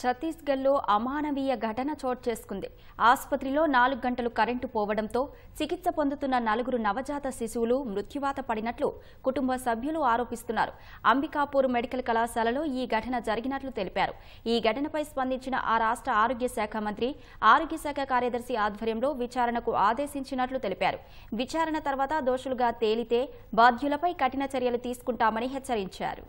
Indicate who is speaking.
Speaker 1: ఛత్తీస్గఢ్లో అమానవీయ ఘటన చోటు చేసుకుంది ఆసుపత్రిలో నాలుగు గంటలు కరెంటు పోవడంతో చికిత్స పొందుతున్న నలుగురు నవజాత శిశువులు మృత్యువాత పడినట్లు కుటుంబ సభ్యులు ఆరోపిస్తున్నారు అంబికాపూర్ మెడికల్ కళాశాలలో ఈ ఘటన జరిగినట్లు తెలిపారు ఈ ఘటనపై స్పందించిన ఆ రాష్ట్ర ఆరోగ్య శాఖ మంత్రి ఆరోగ్య శాఖ కార్యదర్శి ఆధ్వర్యంలో విచారణకు ఆదేశించినట్లు తెలిపారు విచారణ తర్వాత దోషులుగా తేలితే బాధ్యులపై కఠిన చర్యలు తీసుకుంటామని హెచ్చరించారు